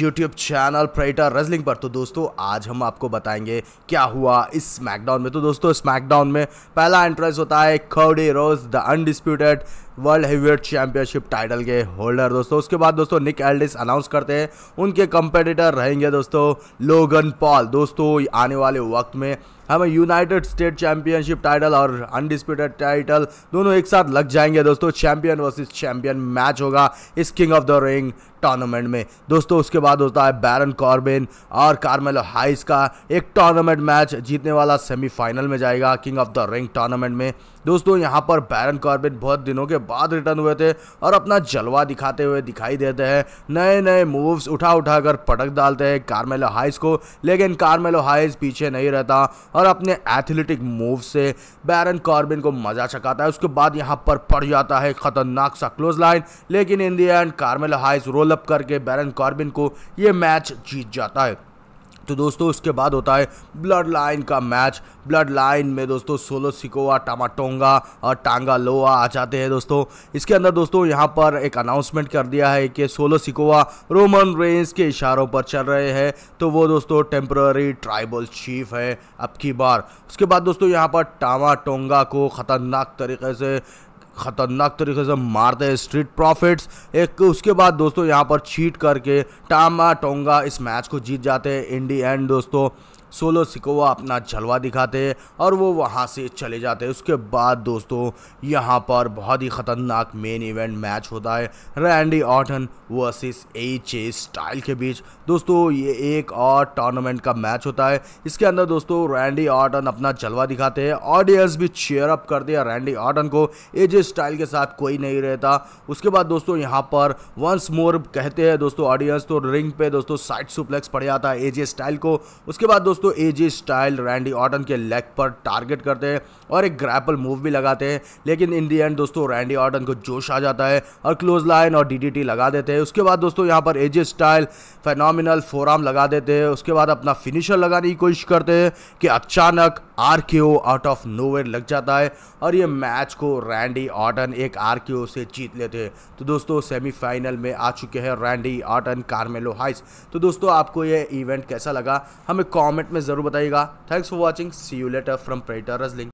YouTube channel प्रेटर wrestling पर तो दोस्तों आज हम आपको बताएंगे क्या हुआ इस स्मैकडाउन में तो दोस्तों स्मैकडाउन में पहला एंट्रेंस होता है Cody Rhodes the undisputed world heavyweight championship title के होल्डर दोस्तों उसके बाद दोस्तों निक एल्डिस अनाउंस करते हैं उनके कंपेटिटर रहेंगे दोस्तों लोगन पॉल दोस्तों आने वाले वक्त में हमें यूनाइटेड स्टेट चैंपियनशिप टाइटल और अनडिस्प्यूटेड टाइटल दोनों एक साथ लग जाएंगे दोस्तों चैंपियन वर्सेस चैंपियन मैच होगा इस King of the Ring tournament में दोस्तों उसके बाद होता है बैरन कॉर्बिन और कार्मेलो हाइस का एक टूर्नामेंट मैच जीतने वाला सेमीफाइनल में जाएगा King of the Ring tournament में दोस्तों यहाँ पर बैरन कॉर्बिन बहुत दिनों के बाद रिटर्न हुए थे और अपना जलवा दिखाते हुए दिखाई देते हैं नए नए मूव्स उठा उठा कर पटक डालते हैं कार्मेलो हाइस को लेकिन कार्मेलो हाइस पीछे नहीं रहता और अपने एथलेटिक मूव से बैरन कॉर्बिन को मजा चकाता है उसके बाद यहाँ पर पड़ जाता है खतरनाक सा क्लोज लाइन लेकिन in the end Carmelo Hayes roll up करके बैरन कॉर्बिन को ये मैच जीत जाता है तो दोस्तों उसके बाद होता है ब्लड लाइन का मैच ब्लड लाइन में दोस्तों सोलो सिकोवा टामाटोंगा और टांगा लोआ आ जाते हैं दोस्तों इसके अंदर दोस्तों यहाँ पर एक अनाउंसमेंट कर दिया है कि सोलो सिकोवा रोमन रेंस के इशारों पर चल रहे हैं तो वो दोस्तों टेम्प्ररी ट्राइबल चीफ है अब की बार उसके बाद दोस्तों यहाँ पर टामाटोंगा को ख़तरनाक तरीके से ख़तरनाक तरीके से मारते हैं स्ट्रीट प्रॉफिट्स एक उसके बाद दोस्तों यहाँ पर चीट करके टामा टोंगा इस मैच को जीत जाते हैं इंडी एंड दोस्तों सोलो सिकोवा अपना जलवा दिखाते हैं और वो वहाँ से चले जाते हैं उसके बाद दोस्तों यहाँ पर बहुत ही ख़तरनाक मेन इवेंट मैच होता है Randy Orton versus AJ Styles के बीच दोस्तों ये एक और टूर्नामेंट का मैच होता है इसके अंदर दोस्तों रैंडी ऑटन अपना जलवा दिखाते हैं ऑडियंस भी चेयर अप करते हैं रैंडी ऑटन को जे स्टाइल के साथ कोई नहीं रहता उसके बाद दोस्तों यहाँ पर वंस मोर कहते हैं दोस्तों ऑडियंस तो रिंग पे दोस्तों साइड सुप्लेक्स पड़ जाता है एजे स्टाइल को उसके बाद दोस्तों तो एजी स्टाइल रैंडी ऑटन के लेग पर टारगेट करते हैं और एक ग्रैपल मूव भी लगाते हैं लेकिन इन दी एंड दोस्तों रैंडी ऑटन को जोश आ जाता है और क्लोज लाइन और डीडीटी लगा देते हैं उसके बाद दोस्तों यहाँ पर एजी स्टाइल फेनोमिनल फोराम लगा देते हैं उसके बाद अपना फिनिशर लगाने की कोशिश करते हैं कि अचानक आर आउट ऑफ नोवेयर लग जाता है और ये मैच को रैंडी ऑटन एक आर से जीत लेते हैं तो दोस्तों सेमीफाइनल में आ चुके हैं रैंडी ऑटन कार्मेलो हाइस तो दोस्तों आपको ये इवेंट कैसा लगा हमें कॉमेंट कमेंट में ज़रूर बताइएगा thanks for watching see you later from Prater रजलिंग